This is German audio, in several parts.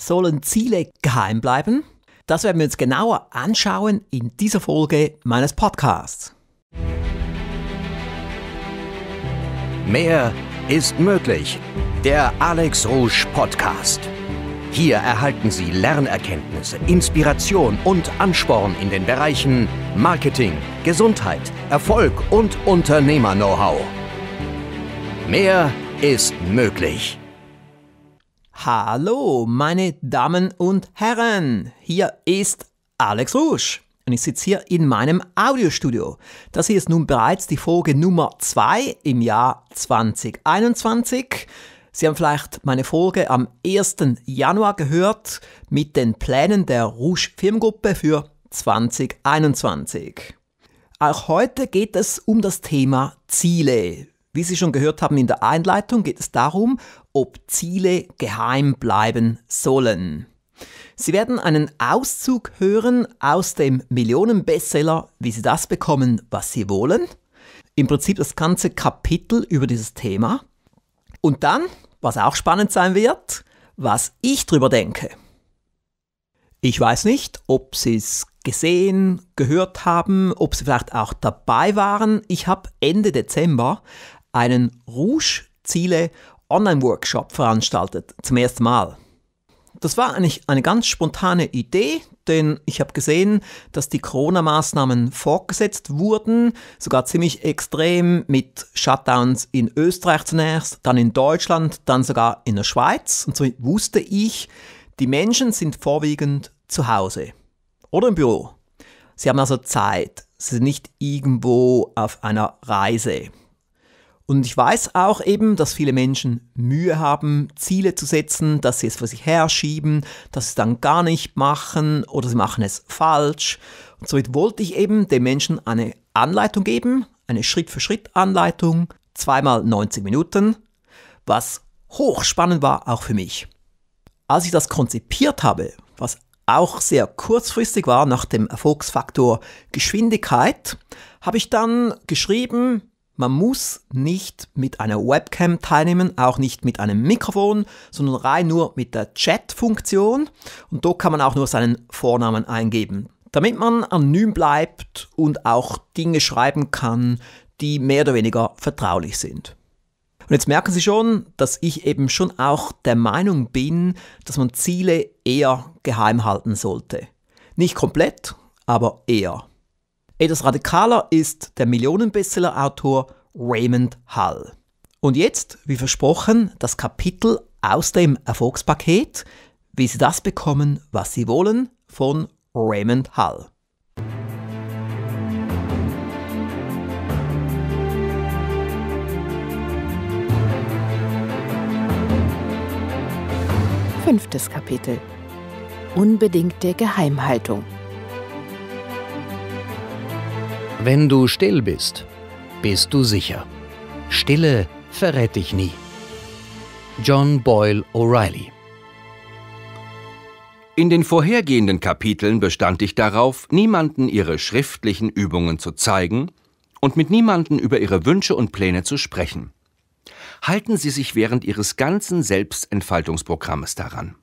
Sollen Ziele geheim bleiben? Das werden wir uns genauer anschauen in dieser Folge meines Podcasts. Mehr ist möglich. Der Alex Rouge Podcast. Hier erhalten Sie Lernerkenntnisse, Inspiration und Ansporn in den Bereichen Marketing, Gesundheit, Erfolg und Unternehmer-Know-how. Mehr ist möglich. Hallo, meine Damen und Herren, hier ist Alex Rusch und ich sitze hier in meinem Audiostudio. Das hier ist nun bereits die Folge Nummer 2 im Jahr 2021. Sie haben vielleicht meine Folge am 1. Januar gehört mit den Plänen der Rusch Firmengruppe für 2021. Auch heute geht es um das Thema Ziele. Wie Sie schon gehört haben in der Einleitung, geht es darum, ob Ziele geheim bleiben sollen. Sie werden einen Auszug hören aus dem Millionenbestseller Wie Sie das bekommen, was Sie wollen. Im Prinzip das ganze Kapitel über dieses Thema. Und dann, was auch spannend sein wird, was ich drüber denke. Ich weiß nicht, ob Sie es gesehen, gehört haben, ob Sie vielleicht auch dabei waren. Ich habe Ende Dezember einen Rouge Ziele Online-Workshop veranstaltet, zum ersten Mal. Das war eigentlich eine ganz spontane Idee, denn ich habe gesehen, dass die Corona-Maßnahmen fortgesetzt wurden, sogar ziemlich extrem mit Shutdowns in Österreich zunächst, dann in Deutschland, dann sogar in der Schweiz. Und so wusste ich, die Menschen sind vorwiegend zu Hause oder im Büro. Sie haben also Zeit, sie sind nicht irgendwo auf einer Reise. Und ich weiß auch eben, dass viele Menschen Mühe haben, Ziele zu setzen, dass sie es vor sich herschieben, dass sie es dann gar nicht machen oder sie machen es falsch. Und somit wollte ich eben den Menschen eine Anleitung geben, eine Schritt-für-Schritt-Anleitung, zweimal 90 Minuten, was hochspannend war auch für mich. Als ich das konzipiert habe, was auch sehr kurzfristig war nach dem Erfolgsfaktor Geschwindigkeit, habe ich dann geschrieben, man muss nicht mit einer Webcam teilnehmen, auch nicht mit einem Mikrofon, sondern rein nur mit der Chat-Funktion. Und dort kann man auch nur seinen Vornamen eingeben. Damit man anonym bleibt und auch Dinge schreiben kann, die mehr oder weniger vertraulich sind. Und jetzt merken Sie schon, dass ich eben schon auch der Meinung bin, dass man Ziele eher geheim halten sollte. Nicht komplett, aber eher. Etwas radikaler ist der Millionenbestseller-Autor Raymond Hull. Und jetzt, wie versprochen, das Kapitel aus dem Erfolgspaket, wie Sie das bekommen, was Sie wollen, von Raymond Hull. Fünftes Kapitel. Unbedingte Geheimhaltung. Wenn du still bist, bist du sicher. Stille verrät dich nie. John Boyle O'Reilly in den vorhergehenden Kapiteln bestand ich darauf, niemanden ihre schriftlichen Übungen zu zeigen und mit niemanden über ihre Wünsche und Pläne zu sprechen. Halten Sie sich während Ihres ganzen Selbstentfaltungsprogrammes daran.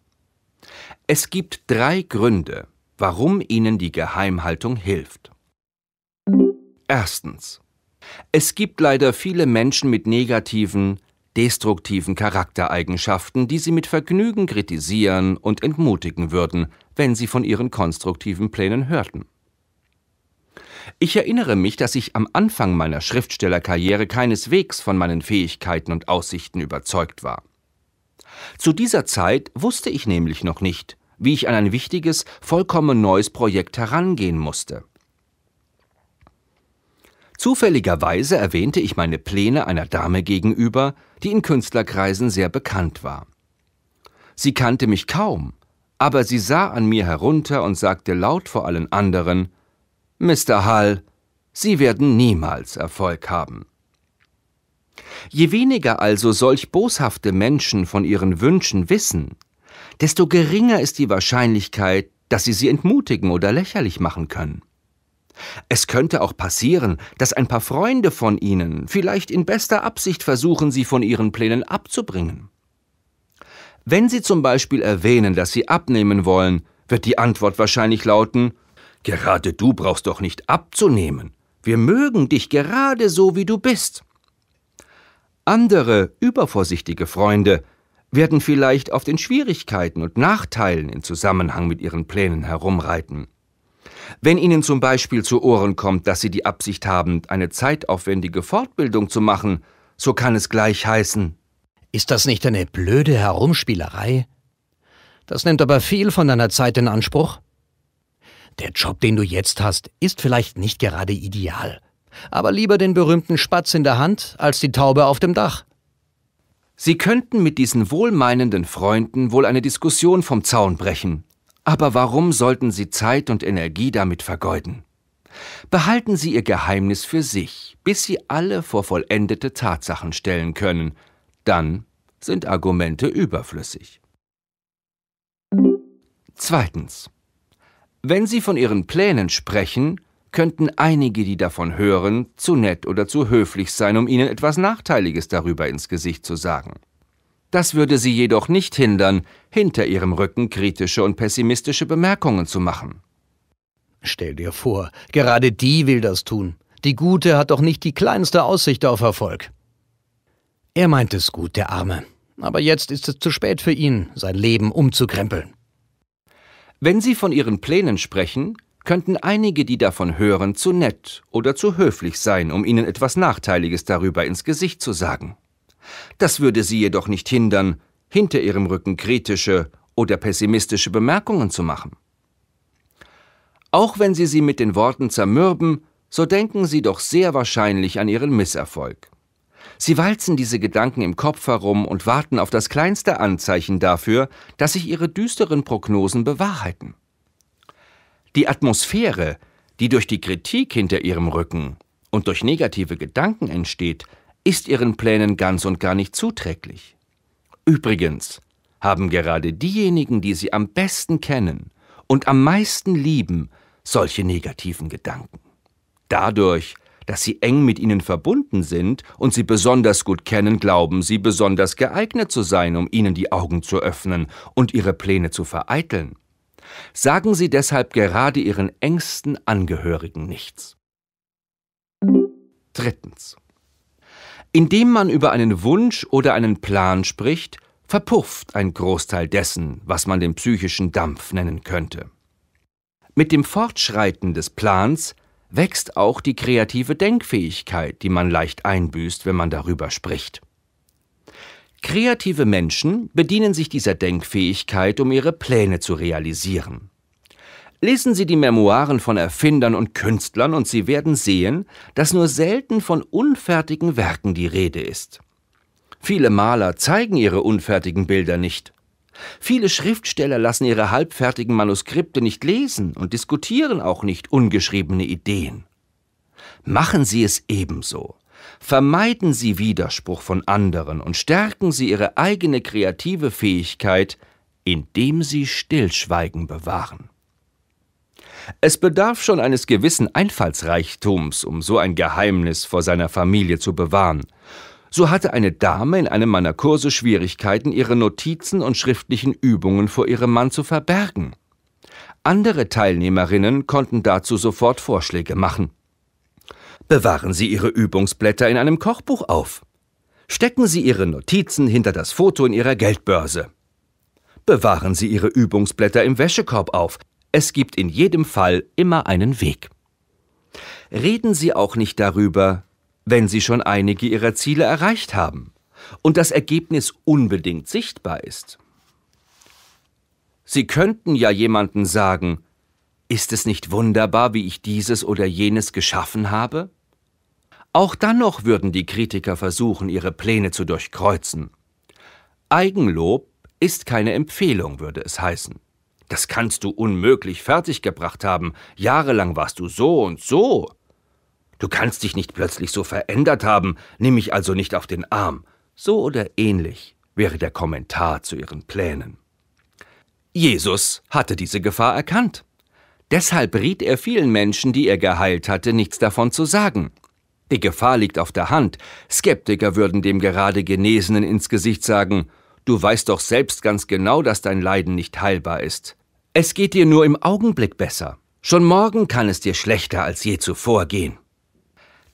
Es gibt drei Gründe, warum Ihnen die Geheimhaltung hilft. Erstens. Es gibt leider viele Menschen mit negativen, destruktiven Charaktereigenschaften, die sie mit Vergnügen kritisieren und entmutigen würden, wenn sie von ihren konstruktiven Plänen hörten. Ich erinnere mich, dass ich am Anfang meiner Schriftstellerkarriere keineswegs von meinen Fähigkeiten und Aussichten überzeugt war. Zu dieser Zeit wusste ich nämlich noch nicht, wie ich an ein wichtiges, vollkommen neues Projekt herangehen musste. Zufälligerweise erwähnte ich meine Pläne einer Dame gegenüber, die in Künstlerkreisen sehr bekannt war. Sie kannte mich kaum, aber sie sah an mir herunter und sagte laut vor allen anderen Mr. Hall, Sie werden niemals Erfolg haben. Je weniger also solch boshafte Menschen von ihren Wünschen wissen, desto geringer ist die Wahrscheinlichkeit, dass sie sie entmutigen oder lächerlich machen können. Es könnte auch passieren, dass ein paar Freunde von Ihnen vielleicht in bester Absicht versuchen, Sie von Ihren Plänen abzubringen. Wenn Sie zum Beispiel erwähnen, dass Sie abnehmen wollen, wird die Antwort wahrscheinlich lauten, Gerade du brauchst doch nicht abzunehmen. Wir mögen dich gerade so, wie du bist. Andere, übervorsichtige Freunde werden vielleicht auf den Schwierigkeiten und Nachteilen in Zusammenhang mit ihren Plänen herumreiten. Wenn Ihnen zum Beispiel zu Ohren kommt, dass Sie die Absicht haben, eine zeitaufwendige Fortbildung zu machen, so kann es gleich heißen. Ist das nicht eine blöde Herumspielerei? Das nimmt aber viel von deiner Zeit in Anspruch. Der Job, den du jetzt hast, ist vielleicht nicht gerade ideal. Aber lieber den berühmten Spatz in der Hand als die Taube auf dem Dach. Sie könnten mit diesen wohlmeinenden Freunden wohl eine Diskussion vom Zaun brechen. Aber warum sollten Sie Zeit und Energie damit vergeuden? Behalten Sie Ihr Geheimnis für sich, bis Sie alle vor vollendete Tatsachen stellen können. Dann sind Argumente überflüssig. Zweitens. Wenn Sie von Ihren Plänen sprechen, könnten einige, die davon hören, zu nett oder zu höflich sein, um Ihnen etwas Nachteiliges darüber ins Gesicht zu sagen. Das würde Sie jedoch nicht hindern, hinter ihrem Rücken kritische und pessimistische Bemerkungen zu machen. Stell dir vor, gerade die will das tun. Die Gute hat doch nicht die kleinste Aussicht auf Erfolg. Er meint es gut, der Arme. Aber jetzt ist es zu spät für ihn, sein Leben umzukrempeln. Wenn Sie von Ihren Plänen sprechen, könnten einige, die davon hören, zu nett oder zu höflich sein, um Ihnen etwas Nachteiliges darüber ins Gesicht zu sagen. Das würde Sie jedoch nicht hindern, hinter ihrem Rücken kritische oder pessimistische Bemerkungen zu machen. Auch wenn Sie sie mit den Worten zermürben, so denken Sie doch sehr wahrscheinlich an Ihren Misserfolg. Sie walzen diese Gedanken im Kopf herum und warten auf das kleinste Anzeichen dafür, dass sich Ihre düsteren Prognosen bewahrheiten. Die Atmosphäre, die durch die Kritik hinter Ihrem Rücken und durch negative Gedanken entsteht, ist Ihren Plänen ganz und gar nicht zuträglich. Übrigens haben gerade diejenigen, die sie am besten kennen und am meisten lieben, solche negativen Gedanken. Dadurch, dass sie eng mit ihnen verbunden sind und sie besonders gut kennen, glauben sie besonders geeignet zu sein, um ihnen die Augen zu öffnen und ihre Pläne zu vereiteln. Sagen sie deshalb gerade ihren engsten Angehörigen nichts. Drittens. Indem man über einen Wunsch oder einen Plan spricht, verpufft ein Großteil dessen, was man den psychischen Dampf nennen könnte. Mit dem Fortschreiten des Plans wächst auch die kreative Denkfähigkeit, die man leicht einbüßt, wenn man darüber spricht. Kreative Menschen bedienen sich dieser Denkfähigkeit, um ihre Pläne zu realisieren. Lesen Sie die Memoiren von Erfindern und Künstlern und Sie werden sehen, dass nur selten von unfertigen Werken die Rede ist. Viele Maler zeigen ihre unfertigen Bilder nicht. Viele Schriftsteller lassen ihre halbfertigen Manuskripte nicht lesen und diskutieren auch nicht ungeschriebene Ideen. Machen Sie es ebenso. Vermeiden Sie Widerspruch von anderen und stärken Sie Ihre eigene kreative Fähigkeit, indem Sie Stillschweigen bewahren. Es bedarf schon eines gewissen Einfallsreichtums, um so ein Geheimnis vor seiner Familie zu bewahren. So hatte eine Dame in einem meiner Kurse Schwierigkeiten, ihre Notizen und schriftlichen Übungen vor ihrem Mann zu verbergen. Andere Teilnehmerinnen konnten dazu sofort Vorschläge machen. Bewahren Sie Ihre Übungsblätter in einem Kochbuch auf. Stecken Sie Ihre Notizen hinter das Foto in Ihrer Geldbörse. Bewahren Sie Ihre Übungsblätter im Wäschekorb auf, es gibt in jedem Fall immer einen Weg. Reden Sie auch nicht darüber, wenn Sie schon einige Ihrer Ziele erreicht haben und das Ergebnis unbedingt sichtbar ist. Sie könnten ja jemanden sagen, ist es nicht wunderbar, wie ich dieses oder jenes geschaffen habe? Auch dann noch würden die Kritiker versuchen, ihre Pläne zu durchkreuzen. Eigenlob ist keine Empfehlung, würde es heißen. Das kannst du unmöglich fertiggebracht haben. Jahrelang warst du so und so. Du kannst dich nicht plötzlich so verändert haben, nimm mich also nicht auf den Arm. So oder ähnlich wäre der Kommentar zu ihren Plänen. Jesus hatte diese Gefahr erkannt. Deshalb riet er vielen Menschen, die er geheilt hatte, nichts davon zu sagen. Die Gefahr liegt auf der Hand. Skeptiker würden dem gerade Genesenen ins Gesicht sagen, Du weißt doch selbst ganz genau, dass dein Leiden nicht heilbar ist. Es geht dir nur im Augenblick besser. Schon morgen kann es dir schlechter als je zuvor gehen.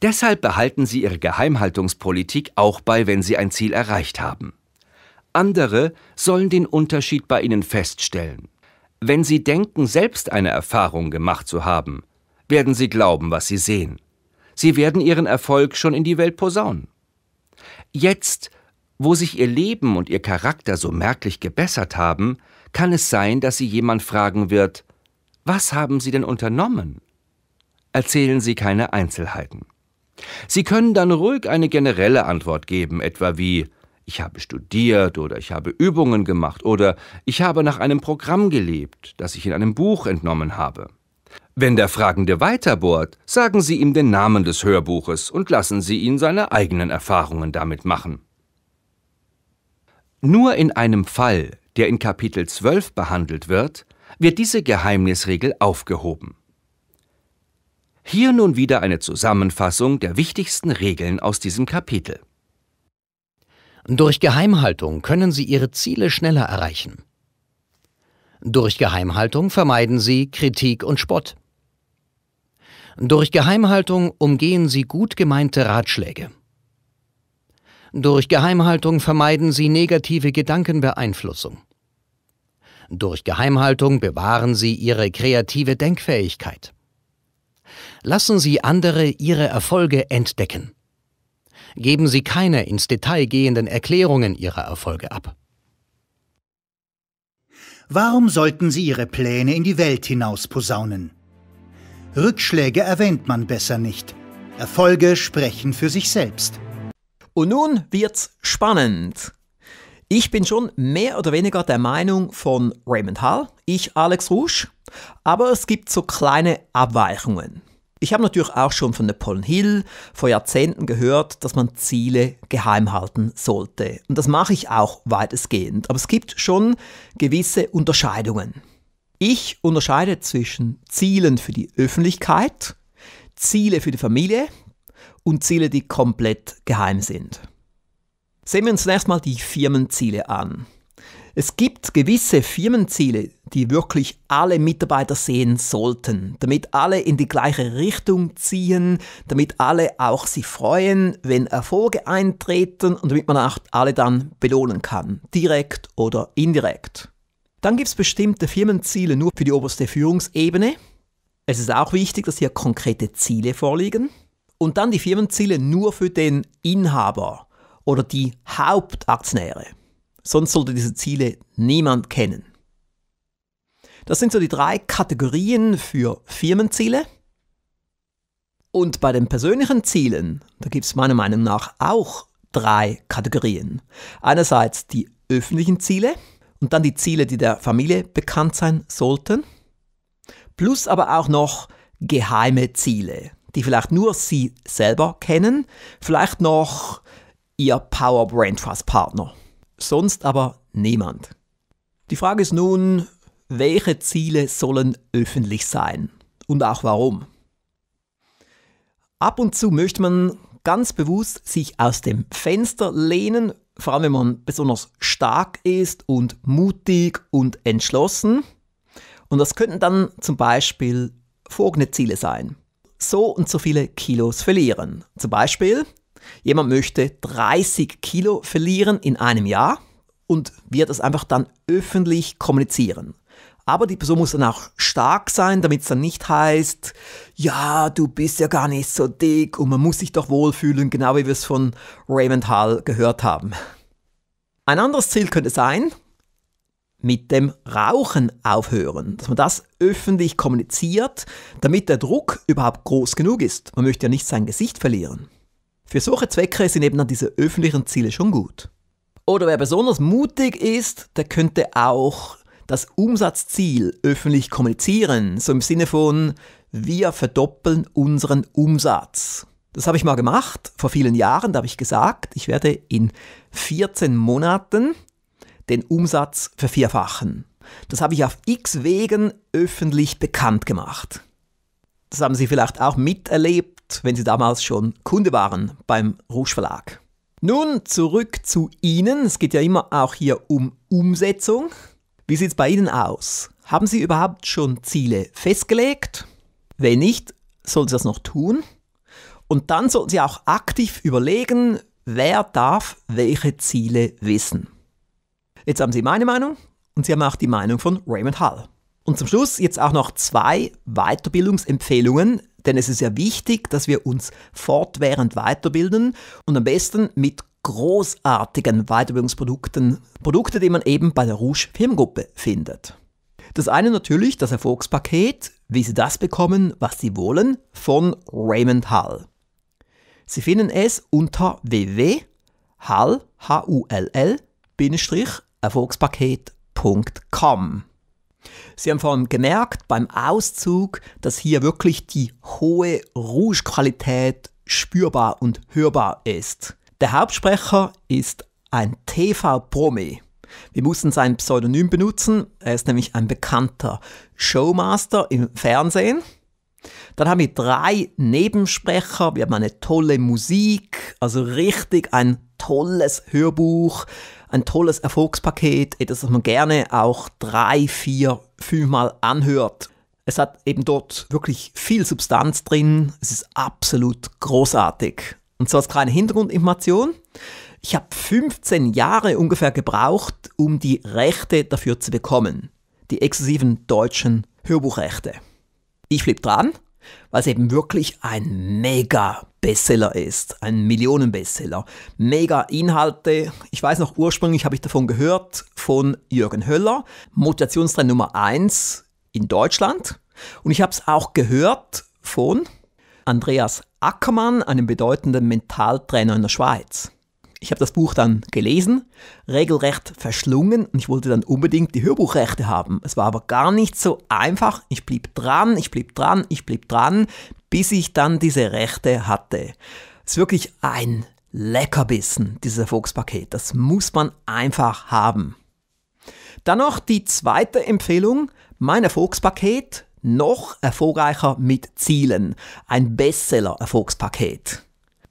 Deshalb behalten sie ihre Geheimhaltungspolitik auch bei, wenn sie ein Ziel erreicht haben. Andere sollen den Unterschied bei ihnen feststellen. Wenn sie denken, selbst eine Erfahrung gemacht zu haben, werden sie glauben, was sie sehen. Sie werden ihren Erfolg schon in die Welt posaunen. Jetzt, wo sich ihr Leben und ihr Charakter so merklich gebessert haben, kann es sein, dass Sie jemand fragen wird, was haben Sie denn unternommen? Erzählen Sie keine Einzelheiten. Sie können dann ruhig eine generelle Antwort geben, etwa wie ich habe studiert oder ich habe Übungen gemacht oder ich habe nach einem Programm gelebt, das ich in einem Buch entnommen habe. Wenn der Fragende weiterbohrt, sagen Sie ihm den Namen des Hörbuches und lassen Sie ihn seine eigenen Erfahrungen damit machen. Nur in einem Fall der in Kapitel 12 behandelt wird, wird diese Geheimnisregel aufgehoben. Hier nun wieder eine Zusammenfassung der wichtigsten Regeln aus diesem Kapitel. Durch Geheimhaltung können Sie Ihre Ziele schneller erreichen. Durch Geheimhaltung vermeiden Sie Kritik und Spott. Durch Geheimhaltung umgehen Sie gut gemeinte Ratschläge. Durch Geheimhaltung vermeiden sie negative Gedankenbeeinflussung. Durch Geheimhaltung bewahren sie ihre kreative Denkfähigkeit. Lassen Sie andere ihre Erfolge entdecken. Geben Sie keine ins Detail gehenden Erklärungen Ihrer Erfolge ab. Warum sollten Sie Ihre Pläne in die Welt hinaus posaunen? Rückschläge erwähnt man besser nicht. Erfolge sprechen für sich selbst. Und nun wird's spannend. Ich bin schon mehr oder weniger der Meinung von Raymond Hall, ich Alex Rusch, aber es gibt so kleine Abweichungen. Ich habe natürlich auch schon von Napoleon Hill vor Jahrzehnten gehört, dass man Ziele geheim halten sollte. Und das mache ich auch weitestgehend. Aber es gibt schon gewisse Unterscheidungen. Ich unterscheide zwischen Zielen für die Öffentlichkeit, Ziele für die Familie, und Ziele, die komplett geheim sind. Sehen wir uns zunächst mal die Firmenziele an. Es gibt gewisse Firmenziele, die wirklich alle Mitarbeiter sehen sollten, damit alle in die gleiche Richtung ziehen, damit alle auch sich freuen, wenn Erfolge eintreten und damit man auch alle dann belohnen kann, direkt oder indirekt. Dann gibt es bestimmte Firmenziele nur für die oberste Führungsebene. Es ist auch wichtig, dass hier konkrete Ziele vorliegen. Und dann die Firmenziele nur für den Inhaber oder die Hauptaktionäre. Sonst sollte diese Ziele niemand kennen. Das sind so die drei Kategorien für Firmenziele. Und bei den persönlichen Zielen, da gibt es meiner Meinung nach auch drei Kategorien. Einerseits die öffentlichen Ziele und dann die Ziele, die der Familie bekannt sein sollten. Plus aber auch noch geheime Ziele die vielleicht nur sie selber kennen, vielleicht noch ihr Power Brand Trust Partner, sonst aber niemand. Die Frage ist nun, welche Ziele sollen öffentlich sein und auch warum? Ab und zu möchte man ganz bewusst sich aus dem Fenster lehnen, vor allem wenn man besonders stark ist und mutig und entschlossen. Und das könnten dann zum Beispiel folgende Ziele sein so und so viele Kilos verlieren. Zum Beispiel, jemand möchte 30 Kilo verlieren in einem Jahr und wird das einfach dann öffentlich kommunizieren. Aber die Person muss dann auch stark sein, damit es dann nicht heißt, ja, du bist ja gar nicht so dick und man muss sich doch wohlfühlen, genau wie wir es von Raymond Hull gehört haben. Ein anderes Ziel könnte sein, mit dem Rauchen aufhören, dass man das öffentlich kommuniziert, damit der Druck überhaupt groß genug ist. Man möchte ja nicht sein Gesicht verlieren. Für solche Zwecke sind eben dann diese öffentlichen Ziele schon gut. Oder wer besonders mutig ist, der könnte auch das Umsatzziel öffentlich kommunizieren, so im Sinne von wir verdoppeln unseren Umsatz. Das habe ich mal gemacht vor vielen Jahren, da habe ich gesagt, ich werde in 14 Monaten den Umsatz vervierfachen. Das habe ich auf x Wegen öffentlich bekannt gemacht. Das haben Sie vielleicht auch miterlebt, wenn Sie damals schon Kunde waren beim Rouge Verlag. Nun zurück zu Ihnen. Es geht ja immer auch hier um Umsetzung. Wie sieht es bei Ihnen aus? Haben Sie überhaupt schon Ziele festgelegt? Wenn nicht, sollten Sie das noch tun. Und dann sollten Sie auch aktiv überlegen, wer darf welche Ziele wissen. Jetzt haben Sie meine Meinung und Sie haben auch die Meinung von Raymond Hall. Und zum Schluss jetzt auch noch zwei Weiterbildungsempfehlungen, denn es ist ja wichtig, dass wir uns fortwährend weiterbilden und am besten mit großartigen Weiterbildungsprodukten, Produkte, die man eben bei der Rouge Firmengruppe findet. Das eine natürlich das Erfolgspaket, wie Sie das bekommen, was Sie wollen, von Raymond Hall. Sie finden es unter wwwhallhull hull erfolgspaket.com. Sie haben vorhin gemerkt beim Auszug, dass hier wirklich die hohe Rouge-Qualität spürbar und hörbar ist. Der Hauptsprecher ist ein TV-Promi. Wir mussten sein Pseudonym benutzen. Er ist nämlich ein bekannter Showmaster im Fernsehen. Dann haben wir drei Nebensprecher. Wir haben eine tolle Musik, also richtig ein tolles Hörbuch ein tolles Erfolgspaket, etwas, das man gerne auch drei, vier, fünfmal anhört. Es hat eben dort wirklich viel Substanz drin. Es ist absolut großartig. Und so als kleine Hintergrundinformation. Ich habe 15 Jahre ungefähr gebraucht, um die Rechte dafür zu bekommen. Die exklusiven deutschen Hörbuchrechte. Ich blieb dran, weil es eben wirklich ein mega Bestseller ist, ein Millionenbestseller. Mega Inhalte. Ich weiß noch, ursprünglich habe ich davon gehört von Jürgen Höller, Motivationstrainer Nummer 1 in Deutschland. Und ich habe es auch gehört von Andreas Ackermann, einem bedeutenden Mentaltrainer in der Schweiz. Ich habe das Buch dann gelesen, regelrecht verschlungen und ich wollte dann unbedingt die Hörbuchrechte haben. Es war aber gar nicht so einfach. Ich blieb dran, ich blieb dran, ich blieb dran, bis ich dann diese Rechte hatte. Es ist wirklich ein Leckerbissen, dieses Erfolgspaket. Das muss man einfach haben. Dann noch die zweite Empfehlung, mein Erfolgspaket, noch erfolgreicher mit Zielen. Ein Bestseller-Erfolgspaket.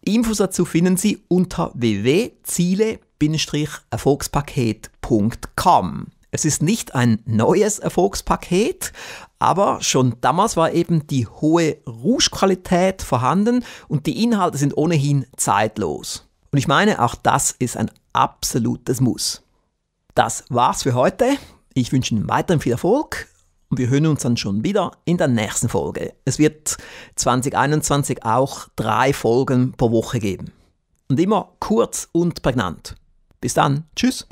Infos dazu finden Sie unter www.ziele-erfolgspaket.com. Es ist nicht ein neues Erfolgspaket, aber schon damals war eben die hohe Rouge-Qualität vorhanden und die Inhalte sind ohnehin zeitlos. Und ich meine, auch das ist ein absolutes Muss. Das war's für heute. Ich wünsche Ihnen weiterhin viel Erfolg und wir hören uns dann schon wieder in der nächsten Folge. Es wird 2021 auch drei Folgen pro Woche geben. Und immer kurz und prägnant. Bis dann. Tschüss.